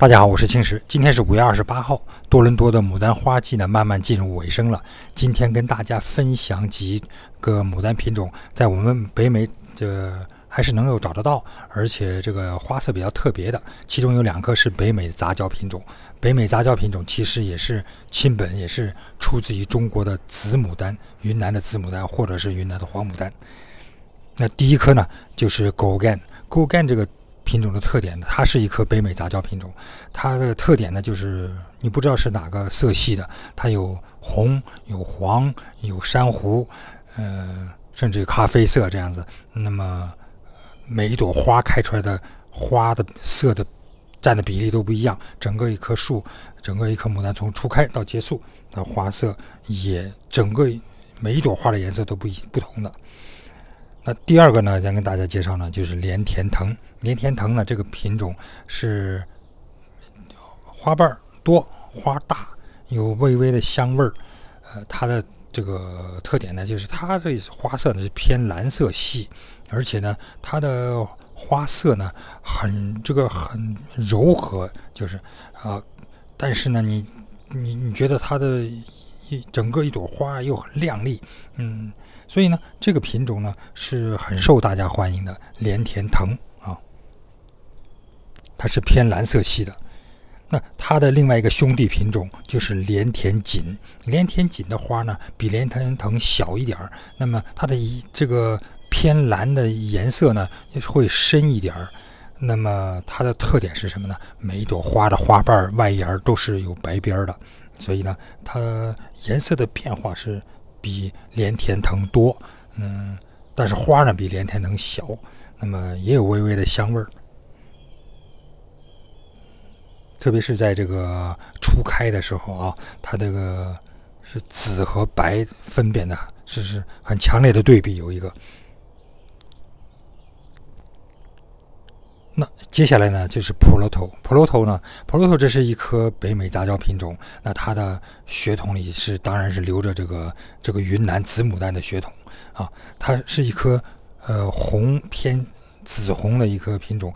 大家好，我是青石。今天是五月二十八号，多伦多的牡丹花季呢，慢慢进入尾声了。今天跟大家分享几个牡丹品种，在我们北美这还是能够找得到，而且这个花色比较特别的。其中有两颗是北美杂交品种，北美杂交品种其实也是亲本，也是出自于中国的紫牡丹、云南的紫牡丹或者是云南的黄牡丹。那第一颗呢，就是狗干，狗干这个。品种的特点它是一棵北美杂交品种，它的特点呢就是你不知道是哪个色系的，它有红、有黄、有珊瑚，呃，甚至咖啡色这样子。那么每一朵花开出来的花的色的占的比例都不一样，整个一棵树，整个一棵牡丹从初开到结束，那花色也整个每一朵花的颜色都不一不同的。第二个呢，将跟大家介绍呢，就是连田藤。连田藤呢，这个品种是花瓣儿多、花大，有微微的香味儿。呃，它的这个特点呢，就是它这花色呢是偏蓝色系，而且呢，它的花色呢很这个很柔和，就是啊，但是呢，你你你觉得它的。整个一朵花又很亮丽，嗯，所以呢，这个品种呢是很受大家欢迎的连田藤啊，它是偏蓝色系的。那它的另外一个兄弟品种就是连田锦，连田锦的花呢比连田藤小一点儿，那么它的一这个偏蓝的颜色呢会深一点儿。那么它的特点是什么呢？每一朵花的花瓣外沿都是有白边的。所以呢，它颜色的变化是比连天藤多，嗯，但是花呢比连天藤小，那么也有微微的香味儿，特别是在这个初开的时候啊，它这个是紫和白分辨的，是是很强烈的对比，有一个。接下来呢，就是 Proto。Proto 呢，Proto 这是一颗北美杂交品种，那它的血统里是当然是留着这个这个云南紫牡丹的血统啊。它是一颗呃红偏紫红的一颗品种，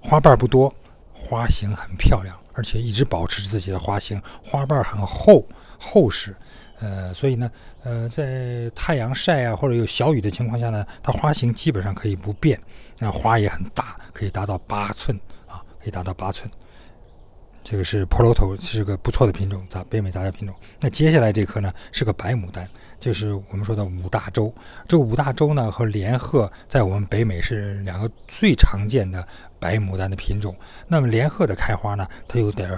花瓣不多，花型很漂亮，而且一直保持自己的花型，花瓣很厚厚实。呃，所以呢，呃，在太阳晒啊或者有小雨的情况下呢，它花型基本上可以不变，那花也很大，可以达到八寸啊，可以达到八寸。这个是坡楼头，是个不错的品种，杂北美杂交品种。那接下来这棵呢，是个白牡丹，就是我们说的五大洲。这五大洲呢和连鹤在我们北美是两个最常见的白牡丹的品种。那么连鹤的开花呢，它有点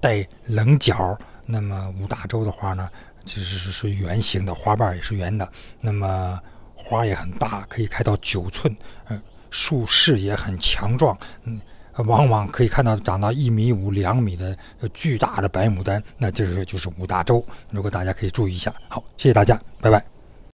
带棱角。那么五大洲的花呢，其实是是圆形的，花瓣也是圆的。那么花也很大，可以开到九寸。嗯，树势也很强壮。嗯，往往可以看到长到一米五、两米的巨大的白牡丹。那就是就是五大洲。如果大家可以注意一下，好，谢谢大家，拜拜。